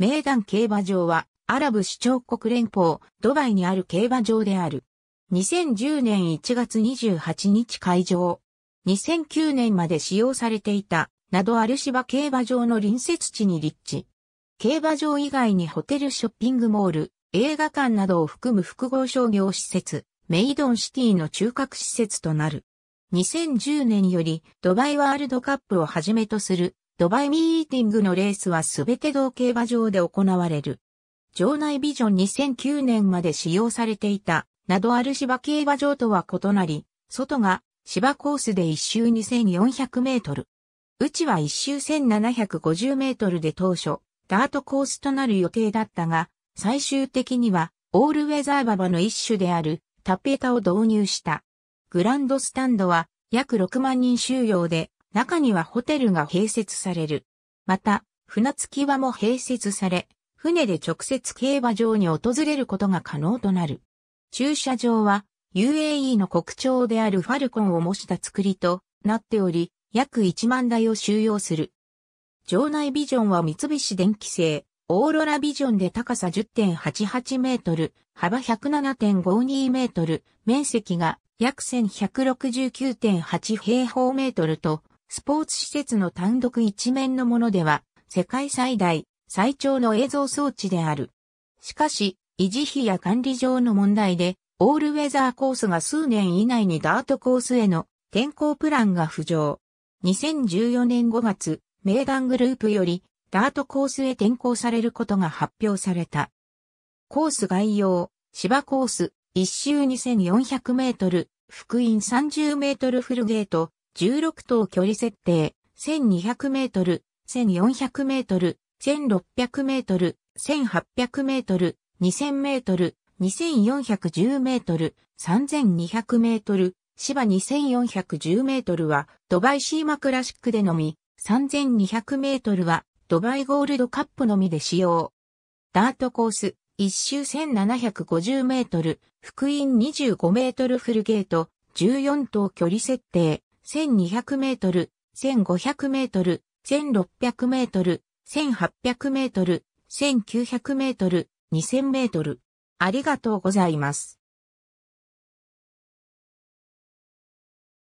名団競馬場は、アラブ首長国連邦、ドバイにある競馬場である。2010年1月28日会場。2009年まで使用されていた、などアルシバ競馬場の隣接地に立地。競馬場以外にホテルショッピングモール、映画館などを含む複合商業施設、メイドンシティの中核施設となる。2010年よりドバイワールドカップをはじめとするドバイミーティングのレースはすべて同競馬場で行われる。場内ビジョン2009年まで使用されていた、などある芝競馬場とは異なり、外が芝コースで一周2400メートル。うちは一周1750メートルで当初、ダートコースとなる予定だったが、最終的にはオールウェザーババの一種であるタペタを導入した。グランドスタンドは約6万人収容で中にはホテルが併設される。また、船着き場も併設され、船で直接競馬場に訪れることが可能となる。駐車場は UAE の国庁であるファルコンを模した作りとなっており、約1万台を収容する。場内ビジョンは三菱電機製、オーロラビジョンで高さ10.88メートル、幅107.52メートル、面積が約1169.8平方メートルと、スポーツ施設の単独一面のものでは、世界最大、最長の映像装置である。しかし、維持費や管理上の問題で、オールウェザーコースが数年以内にダートコースへの転校プランが浮上。2014年5月、名団グループよりダートコースへ転校されることが発表された。コース概要、芝コース、1周2400メートル、福音30メートルフルゲート、16等距離設定、1200メートル、1400メートル、1600メートル、1800メートル、2000メートル、2410メートル、3200メートル、芝2410メートルは、ドバイシーマクラシックでのみ、3200メートルは、ドバイゴールドカップのみで使用。ダートコース、1周1750メートル、福音25メートルフルゲート、14等距離設定、1200メートル、1500メートル、1600メートル、1800メートル、1900メートル、2000メートル。ありがとうございます。